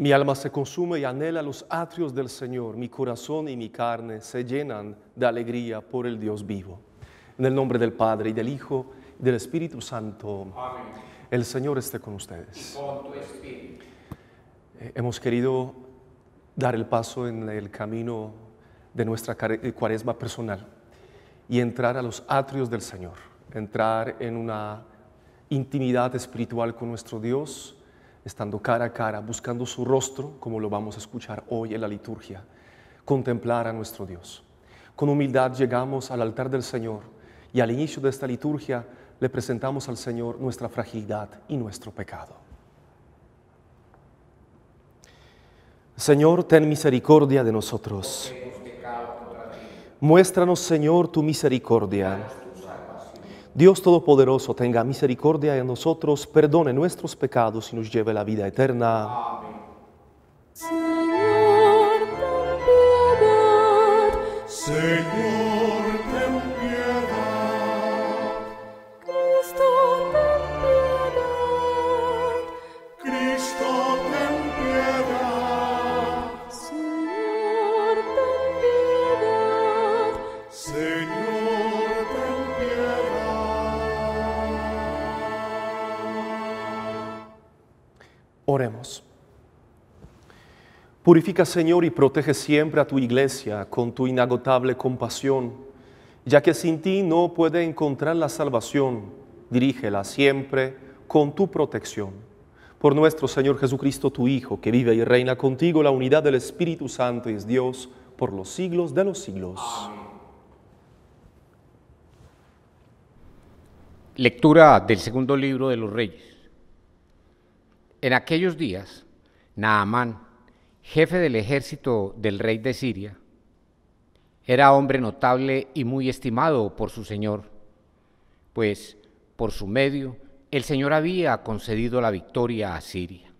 Mi alma se consume y anhela los atrios del Señor. Mi corazón y mi carne se llenan de alegría por el Dios vivo. En el nombre del Padre y del Hijo y del Espíritu Santo. Amén. El Señor esté con ustedes. con tu espíritu. Eh, hemos querido dar el paso en el camino de nuestra eh, cuaresma personal y entrar a los atrios del Señor, entrar en una intimidad espiritual con nuestro Dios estando cara a cara, buscando su rostro, como lo vamos a escuchar hoy en la liturgia, contemplar a nuestro Dios. Con humildad llegamos al altar del Señor y al inicio de esta liturgia le presentamos al Señor nuestra fragilidad y nuestro pecado. Señor, ten misericordia de nosotros. Muéstranos, Señor, tu misericordia Dios Todopoderoso tenga misericordia de nosotros, perdone nuestros pecados y nos lleve la vida eterna. Amén. Señor. Purifica, Señor, y protege siempre a tu iglesia con tu inagotable compasión, ya que sin ti no puede encontrar la salvación. Dirígela siempre con tu protección. Por nuestro Señor Jesucristo, tu Hijo, que vive y reina contigo, la unidad del Espíritu Santo es Dios por los siglos de los siglos. Lectura del segundo libro de los Reyes. En aquellos días, Naamán, jefe del ejército del rey de Siria, era hombre notable y muy estimado por su señor, pues por su medio el señor había concedido la victoria a Siria.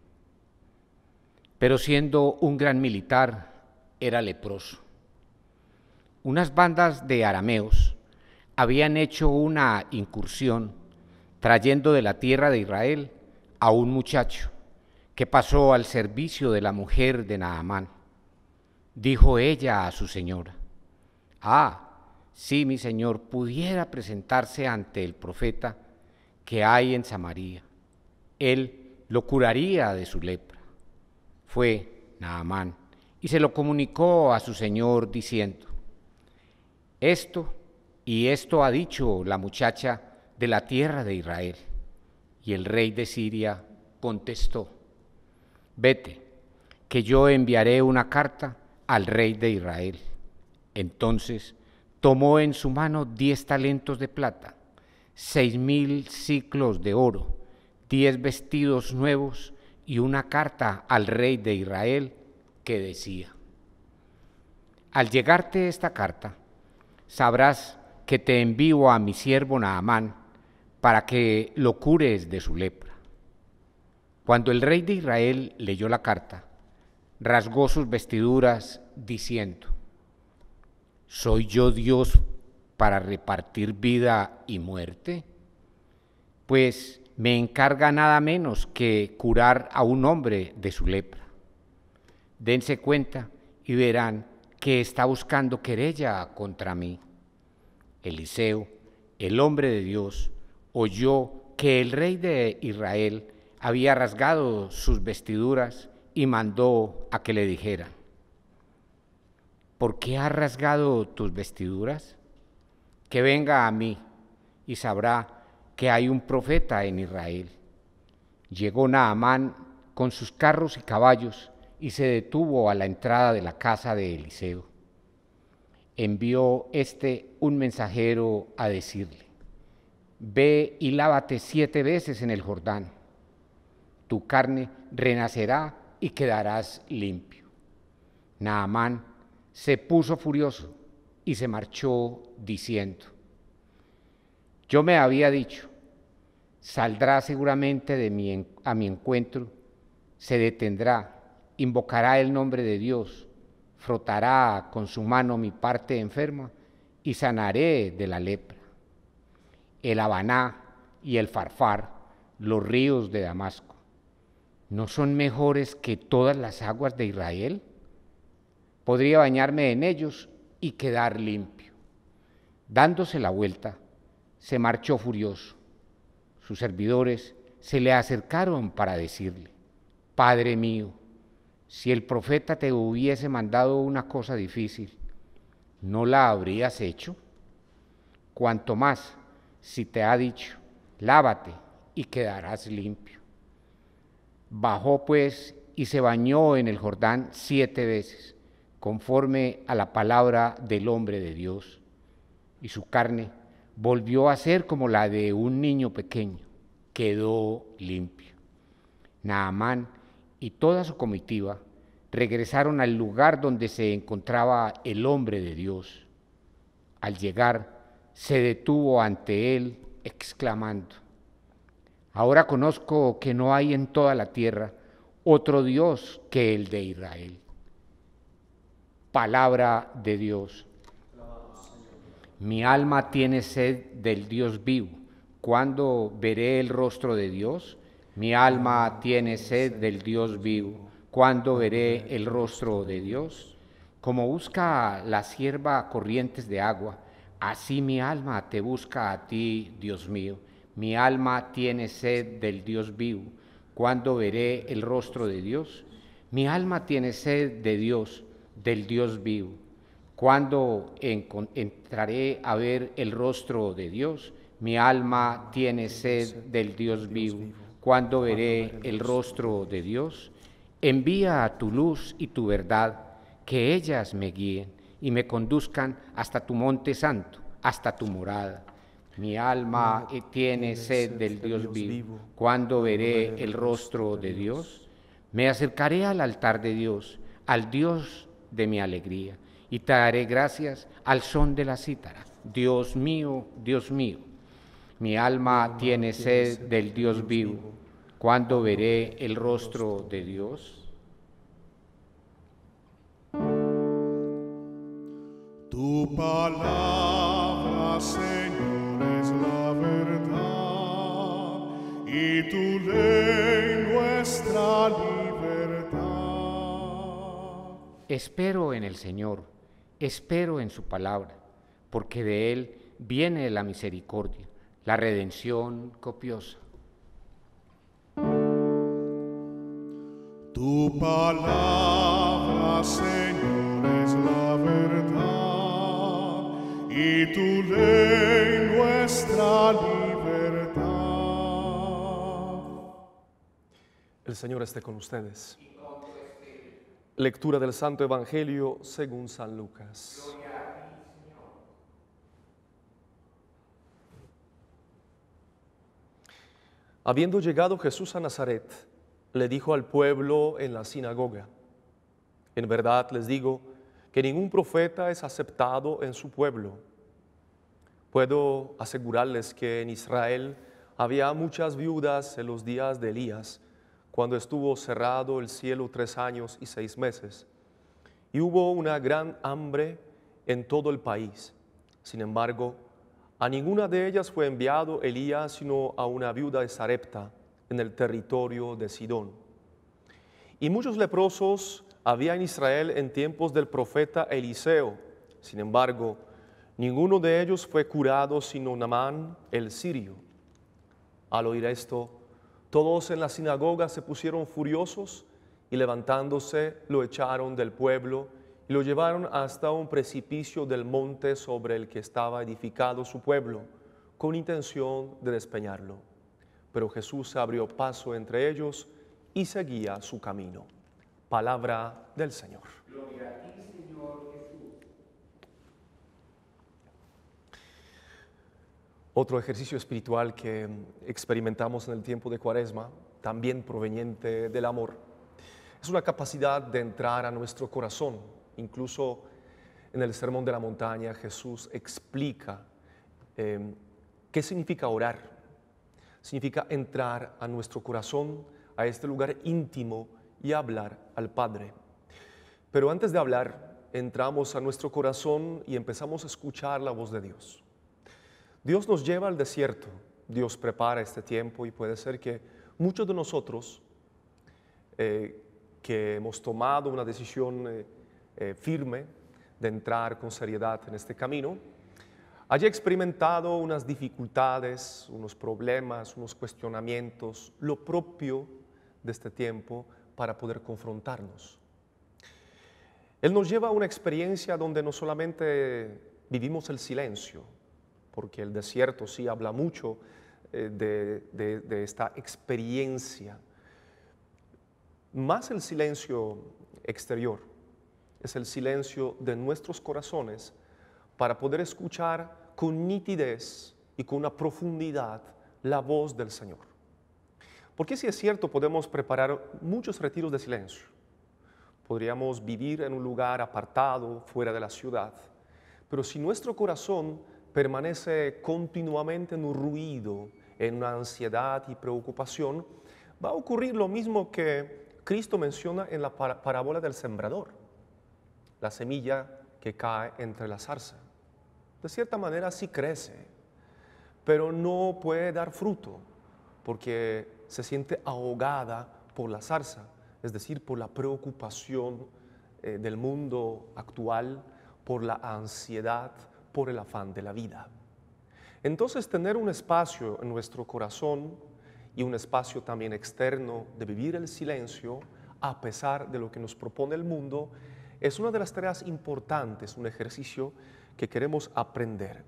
Pero siendo un gran militar, era leproso. Unas bandas de arameos habían hecho una incursión trayendo de la tierra de Israel a un muchacho que pasó al servicio de la mujer de Naamán. Dijo ella a su señora, ah, si mi señor pudiera presentarse ante el profeta que hay en Samaria, él lo curaría de su lepra. Fue Naamán y se lo comunicó a su señor diciendo, esto y esto ha dicho la muchacha de la tierra de Israel. Y el rey de Siria contestó, vete, que yo enviaré una carta al rey de Israel. Entonces tomó en su mano diez talentos de plata, seis mil ciclos de oro, diez vestidos nuevos y una carta al rey de Israel que decía, al llegarte esta carta, sabrás que te envío a mi siervo Naamán, para que lo cures de su lepra. Cuando el rey de Israel leyó la carta, rasgó sus vestiduras diciendo, ¿soy yo Dios para repartir vida y muerte? Pues me encarga nada menos que curar a un hombre de su lepra. Dense cuenta y verán que está buscando querella contra mí. Eliseo, el hombre de Dios, oyó que el rey de Israel había rasgado sus vestiduras y mandó a que le dijera, ¿por qué has rasgado tus vestiduras? Que venga a mí y sabrá que hay un profeta en Israel. Llegó Naamán con sus carros y caballos y se detuvo a la entrada de la casa de Eliseo. Envió este un mensajero a decirle, Ve y lávate siete veces en el Jordán. Tu carne renacerá y quedarás limpio. Naamán se puso furioso y se marchó diciendo, yo me había dicho, saldrá seguramente de a mi encuentro, se detendrá, invocará el nombre de Dios, frotará con su mano mi parte enferma y sanaré de la lepra el Habaná y el Farfar, los ríos de Damasco, ¿no son mejores que todas las aguas de Israel? Podría bañarme en ellos y quedar limpio. Dándose la vuelta, se marchó furioso. Sus servidores se le acercaron para decirle, Padre mío, si el profeta te hubiese mandado una cosa difícil, ¿no la habrías hecho? Cuanto más si te ha dicho, lávate y quedarás limpio. Bajó pues y se bañó en el Jordán siete veces, conforme a la palabra del hombre de Dios, y su carne volvió a ser como la de un niño pequeño, quedó limpio. Naamán y toda su comitiva regresaron al lugar donde se encontraba el hombre de Dios. Al llegar, se detuvo ante él, exclamando, Ahora conozco que no hay en toda la tierra otro Dios que el de Israel. Palabra de Dios. Mi alma tiene sed del Dios vivo. ¿Cuándo veré el rostro de Dios? Mi alma tiene sed del Dios vivo. ¿Cuándo veré el rostro de Dios? Como busca la sierva corrientes de agua, Así mi alma te busca a ti, Dios mío. Mi alma tiene sed del Dios vivo. ¿Cuándo veré el rostro de Dios? Mi alma tiene sed de Dios, del Dios vivo. ¿Cuándo entraré a ver el rostro de Dios? Mi alma tiene sed del Dios vivo. ¿Cuándo veré el rostro de Dios? Envía a tu luz y tu verdad, que ellas me guíen y me conduzcan hasta tu monte santo, hasta tu morada. Mi alma eh, tiene sed este del Dios vivo. ¿Cuándo veré el rostro de Dios? Me acercaré al altar de Dios, al Dios de mi alegría, y te daré gracias al son de la cítara. Dios mío, Dios mío, mi alma tiene sed del Dios vivo. ¿Cuándo veré el rostro de Dios? Tu palabra, Señor, es la verdad y tu ley nuestra libertad. Espero en el Señor, espero en su palabra, porque de Él viene la misericordia, la redención copiosa. Tu palabra, Señor, es la verdad y tu ley nuestra libertad. El Señor esté con ustedes. Lectura del Santo Evangelio según San Lucas. Habiendo llegado Jesús a Nazaret, le dijo al pueblo en la sinagoga, en verdad les digo que ningún profeta es aceptado en su pueblo. Puedo asegurarles que en Israel había muchas viudas en los días de Elías, cuando estuvo cerrado el cielo tres años y seis meses. Y hubo una gran hambre en todo el país. Sin embargo, a ninguna de ellas fue enviado Elías, sino a una viuda de Sarepta, en el territorio de Sidón. Y muchos leprosos había en Israel en tiempos del profeta Eliseo. Sin embargo, Ninguno de ellos fue curado sino Namán el sirio. Al oír esto, todos en la sinagoga se pusieron furiosos y levantándose lo echaron del pueblo y lo llevaron hasta un precipicio del monte sobre el que estaba edificado su pueblo, con intención de despeñarlo. Pero Jesús abrió paso entre ellos y seguía su camino. Palabra del Señor. Otro ejercicio espiritual que experimentamos en el tiempo de Cuaresma, también proveniente del amor, es una capacidad de entrar a nuestro corazón. Incluso en el Sermón de la Montaña Jesús explica em, qué significa orar. Significa entrar a nuestro corazón, a este lugar íntimo y hablar al Padre. Pero antes de hablar, entramos a nuestro corazón y empezamos a escuchar la voz de Dios. Dios nos lleva al desierto, Dios prepara este tiempo y puede ser que muchos de nosotros eh, que hemos tomado una decisión eh, eh, firme de entrar con seriedad en este camino, haya experimentado unas dificultades, unos problemas, unos cuestionamientos, lo propio de este tiempo para poder confrontarnos. Él nos lleva a una experiencia donde no solamente vivimos el silencio, porque el desierto sí habla mucho eh, de, de esta experiencia. Más el silencio exterior, es el silencio de nuestros corazones para poder escuchar con nitidez y con una profundidad la voz del Señor. Porque si es cierto, podemos preparar muchos retiros de silencio. Podríamos vivir en un lugar apartado, fuera de la ciudad. Pero si nuestro corazón permanece continuamente en un ruido, en una ansiedad y preocupación, va a ocurrir lo mismo que Cristo menciona en la parábola del sembrador, la semilla que cae entre la zarza. De cierta manera sí crece, pero no puede dar fruto porque se siente ahogada por la zarza, es decir, por la preocupación eh, del mundo actual, por la ansiedad, por el afán de la vida. Entonces tener un espacio en nuestro corazón y un espacio también externo de vivir el silencio a pesar de lo que nos propone el mundo es una de las tareas importantes, un ejercicio que queremos aprender.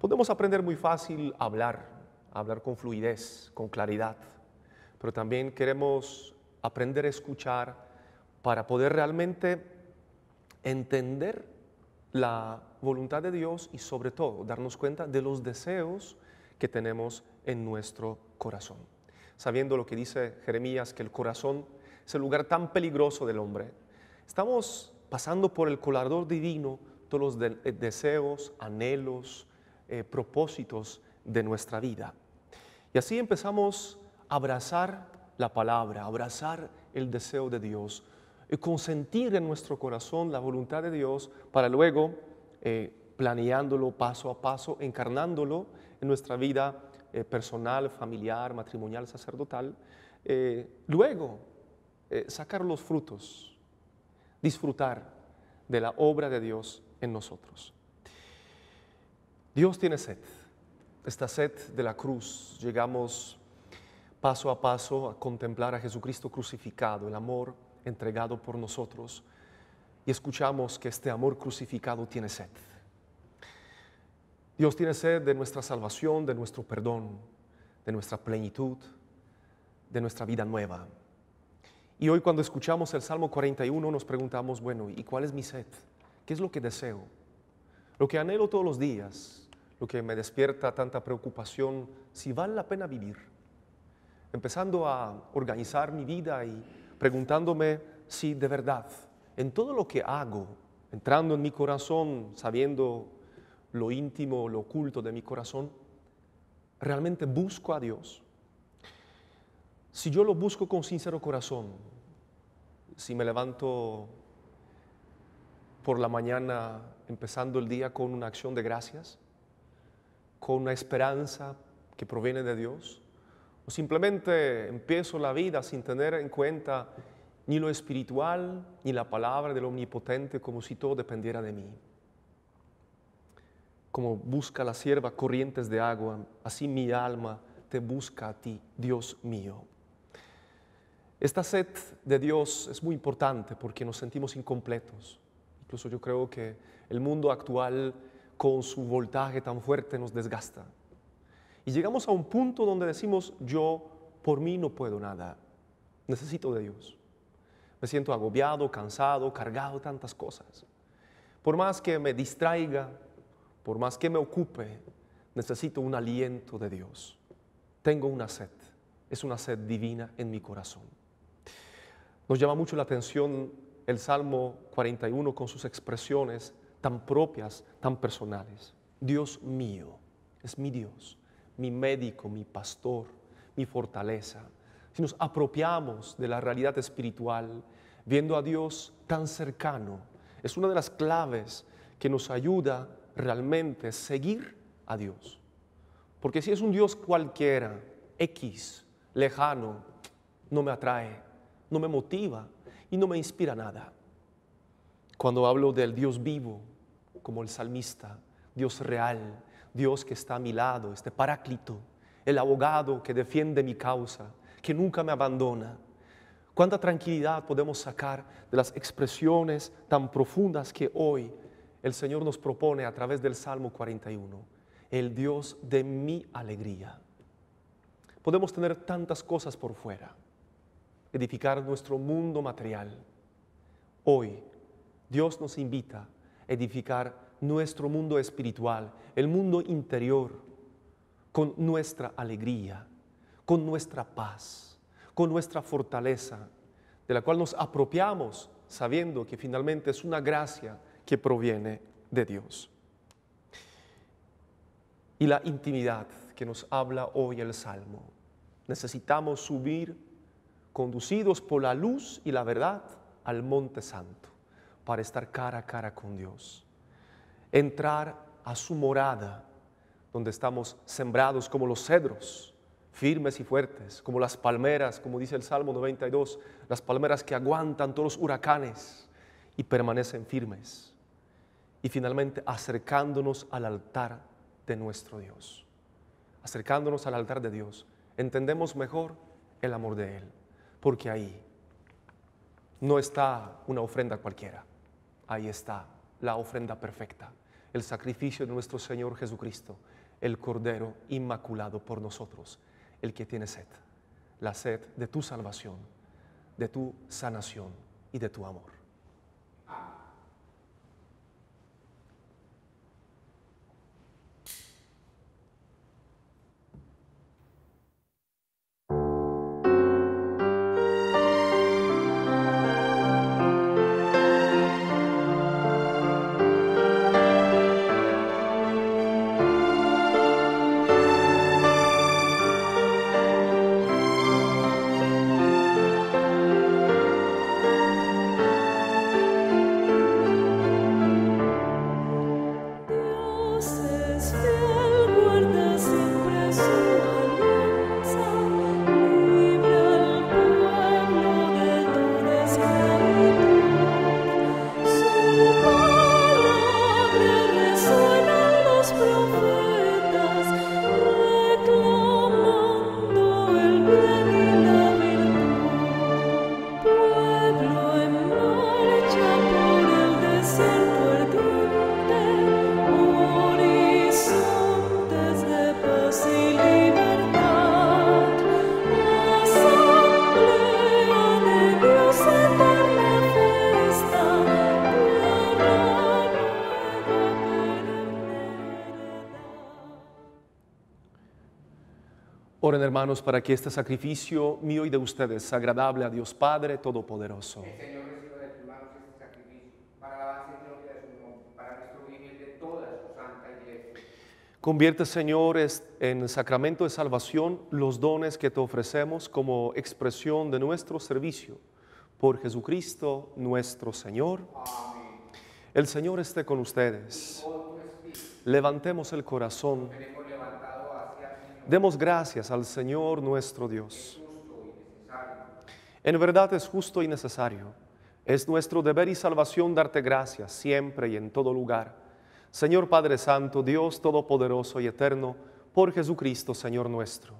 Podemos aprender muy fácil hablar, hablar con fluidez, con claridad, pero también queremos aprender a escuchar para poder realmente entender la voluntad de Dios y sobre todo darnos cuenta de los deseos que tenemos en nuestro corazón. Sabiendo lo que dice Jeremías, que el corazón es el lugar tan peligroso del hombre, estamos pasando por el colador divino todos los eh, deseos, anhelos, eh, propósitos de nuestra vida. Y así empezamos a abrazar la palabra, abrazar el deseo de Dios, y consentir en nuestro corazón la voluntad de Dios para luego eh, planeándolo paso a paso, encarnándolo en nuestra vida eh, personal, familiar, matrimonial, sacerdotal, eh, luego sacar los frutos, disfrutar de la obra de Dios en nosotros. Dios tiene sed, esta sed de la cruz. Llegamos paso a paso a contemplar a Jesucristo crucificado, el amor entregado por nosotros y escuchamos que este amor crucificado tiene sed. Dios tiene sed de nuestra salvación, de nuestro perdón, de nuestra plenitud, de nuestra vida nueva. Y hoy cuando escuchamos el Salmo 41 nos preguntamos, bueno, ¿y cuál es mi sed? ¿Qué es lo que deseo? Lo que anhelo todos los días, lo que me despierta tanta preocupación, si vale la pena vivir. Empezando a organizar mi vida y preguntándome si de verdad, en todo lo que hago, entrando en mi corazón, sabiendo lo íntimo, lo oculto de mi corazón, realmente busco a Dios. Si yo lo busco con sincero corazón, si me levanto por la mañana empezando el día con una acción de gracias, con una esperanza que proviene de Dios, o simplemente empiezo la vida sin tener en cuenta ni lo espiritual ni la palabra del Omnipotente como si todo dependiera de mí. Como busca la sierva corrientes de agua, así mi alma te busca a ti, Dios mío. Esta sed de Dios es muy importante porque nos sentimos incompletos. Incluso yo creo que el mundo actual con su voltaje tan fuerte nos desgasta. Y llegamos a un punto donde decimos, yo por mí no puedo nada, necesito de Dios. Me siento agobiado, cansado, cargado, tantas cosas. Por más que me distraiga, por más que me ocupe, necesito un aliento de Dios. Tengo una sed, es una sed divina en mi corazón. Nos llama mucho la atención el Salmo 41 con sus expresiones tan propias, tan personales. Dios mío, es mi Dios mi médico, mi pastor, mi fortaleza. Si nos apropiamos de la realidad espiritual, viendo a Dios tan cercano, es una de las claves que nos ayuda realmente a seguir a Dios. Porque si es un Dios cualquiera, X, lejano, no me atrae, no me motiva y no me inspira nada. Cuando hablo del Dios vivo, como el salmista, Dios real, Dios que está a mi lado, este paráclito, el abogado que defiende mi causa, que nunca me abandona. Cuánta tranquilidad podemos sacar de las expresiones tan profundas que hoy el Señor nos propone a través del Salmo 41, el Dios de mi alegría. Podemos tener tantas cosas por fuera, edificar nuestro mundo material. Hoy Dios nos invita a edificar nuestro mundo espiritual, el mundo interior, con nuestra alegría, con nuestra paz, con nuestra fortaleza, de la cual nos apropiamos sabiendo que finalmente es una gracia que proviene de Dios. Y la intimidad que nos habla hoy el Salmo. Necesitamos subir, conducidos por la luz y la verdad, al Monte Santo para estar cara a cara con Dios entrar a su morada, donde estamos sembrados como los cedros, firmes y fuertes, como las palmeras, como dice el Salmo 92, las palmeras que aguantan todos los huracanes y permanecen firmes. Y finalmente acercándonos al altar de nuestro Dios. Acercándonos al altar de Dios, entendemos mejor el amor de Él, porque ahí no está una ofrenda cualquiera, ahí está la ofrenda perfecta el sacrificio de nuestro Señor Jesucristo, el Cordero Inmaculado por nosotros, el que tiene sed, la sed de tu salvación, de tu sanación y de tu amor. hermanos, para que este sacrificio mío y de ustedes sea agradable a Dios Padre Todopoderoso. El Señor reciba de este sacrificio, para la base de su nombre, para nuestro bien de toda su santa iglesia. Convierte, Señor, en sacramento de salvación los dones que te ofrecemos como expresión de nuestro servicio. Por Jesucristo nuestro Señor. Amén. El Señor esté con ustedes. Levantemos el corazón. Demos gracias al Señor nuestro Dios. En verdad es justo y necesario. Es nuestro deber y salvación darte gracias siempre y en todo lugar. Señor Padre Santo, Dios Todopoderoso y Eterno, por Jesucristo, Señor nuestro.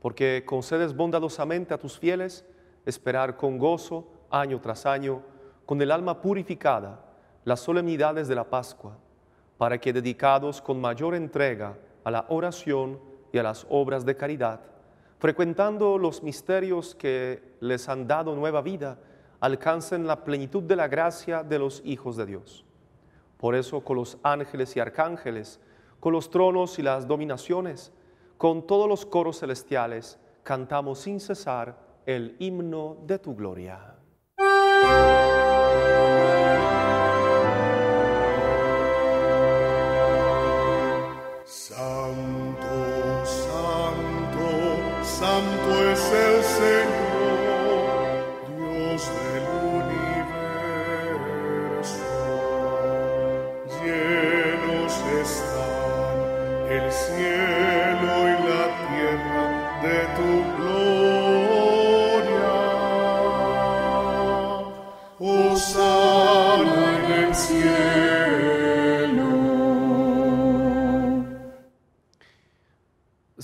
Porque concedes bondadosamente a tus fieles esperar con gozo, año tras año, con el alma purificada, las solemnidades de la Pascua, para que dedicados con mayor entrega a la oración, y a las obras de caridad, frecuentando los misterios que les han dado nueva vida, alcancen la plenitud de la gracia de los hijos de Dios. Por eso con los ángeles y arcángeles, con los tronos y las dominaciones, con todos los coros celestiales, cantamos sin cesar el himno de tu gloria. Santo es el Señor.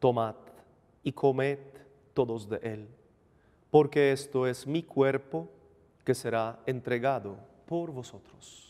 tomad y comed todos de él, porque esto es mi cuerpo que será entregado por vosotros.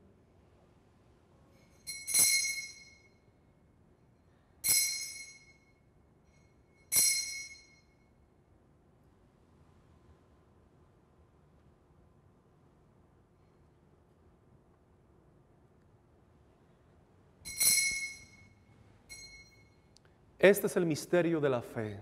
Este es el misterio de la fe.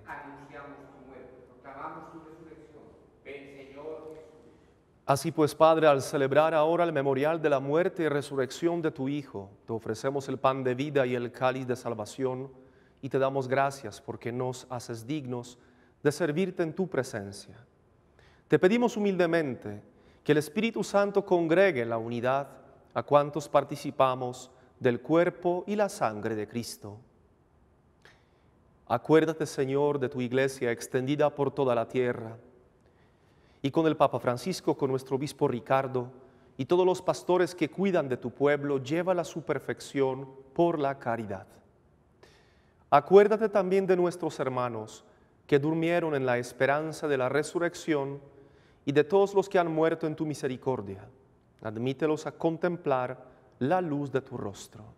Así pues, Padre, al celebrar ahora el memorial de la muerte y resurrección de tu Hijo, te ofrecemos el pan de vida y el cáliz de salvación y te damos gracias porque nos haces dignos de servirte en tu presencia. Te pedimos humildemente que el Espíritu Santo congregue la unidad a cuantos participamos del cuerpo y la sangre de Cristo Acuérdate, Señor, de tu iglesia extendida por toda la tierra. Y con el Papa Francisco, con nuestro obispo Ricardo y todos los pastores que cuidan de tu pueblo, lleva la su perfección por la caridad. Acuérdate también de nuestros hermanos que durmieron en la esperanza de la resurrección y de todos los que han muerto en tu misericordia. Admítelos a contemplar la luz de tu rostro.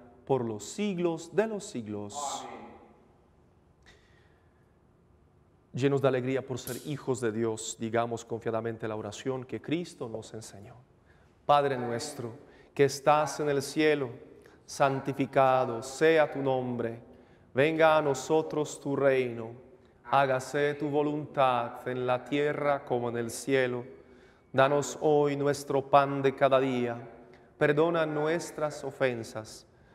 por los siglos de los siglos. Llenos de alegría por ser hijos de Dios, digamos confiadamente la oración que Cristo nos enseñó. Padre nuestro, que estás en el cielo, santificado sea tu nombre. Venga a nosotros tu reino. Hágase tu voluntad en la tierra como en el cielo. Danos hoy nuestro pan de cada día. Perdona nuestras ofensas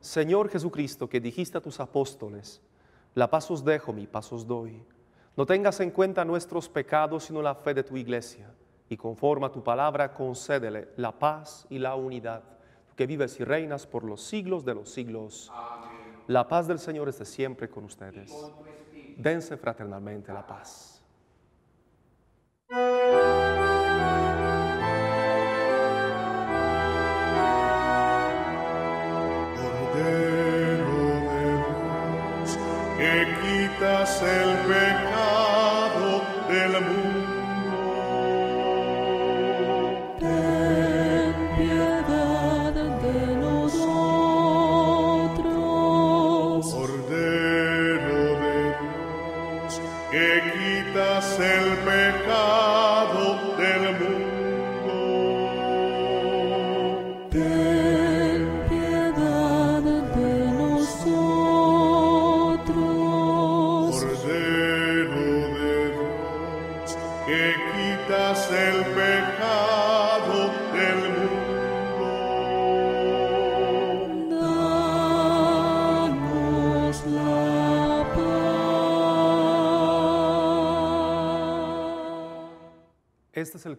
Señor Jesucristo, que dijiste a tus apóstoles, la paz os dejo, mi paz os doy. No tengas en cuenta nuestros pecados, sino la fe de tu iglesia. Y conforme a tu palabra, concédele la paz y la unidad, que vives y reinas por los siglos de los siglos. La paz del Señor esté siempre con ustedes. Dense fraternalmente la paz. me quitas el pecado.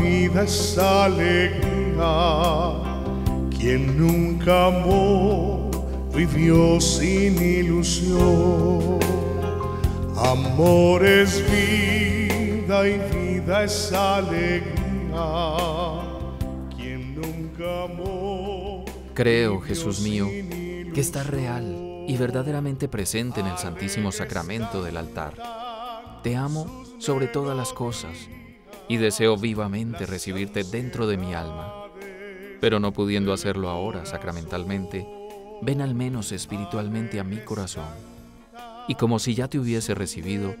vida es alegría. Quien nunca amó vivió sin ilusión. Amor es vida y vida es alegría. Quien nunca amó. Creo, Jesús mío, que estás real y verdaderamente presente en el Santísimo Sacramento del altar. Te amo sobre todas las cosas y deseo vivamente recibirte dentro de mi alma. Pero no pudiendo hacerlo ahora sacramentalmente, ven al menos espiritualmente a mi corazón. Y como si ya te hubiese recibido,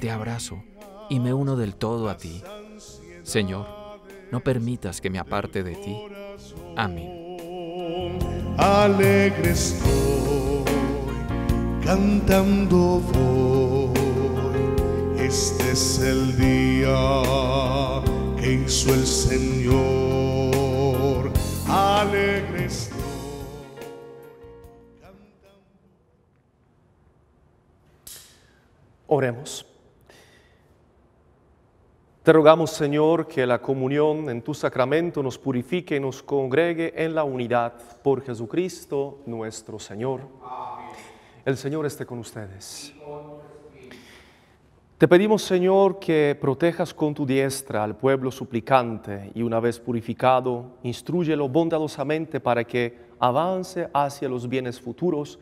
te abrazo y me uno del todo a ti. Señor, no permitas que me aparte de ti. Amén. Alegre cantando este es el día que hizo el Señor. Alegre Oremos. Te rogamos, Señor, que la comunión en tu sacramento nos purifique y nos congregue en la unidad por Jesucristo nuestro Señor. Amén. El Señor esté con ustedes. Te pedimos, Señor, que protejas con tu diestra al pueblo suplicante y una vez purificado, instruyelo bondadosamente para que avance hacia los bienes futuros,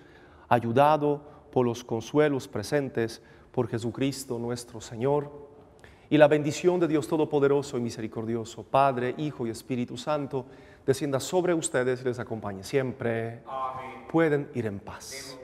ayudado por los consuelos presentes por Jesucristo nuestro Señor. Y la bendición de Dios Todopoderoso y Misericordioso, Padre, Hijo y Espíritu Santo, descienda sobre ustedes y les acompañe siempre. Pueden ir en paz.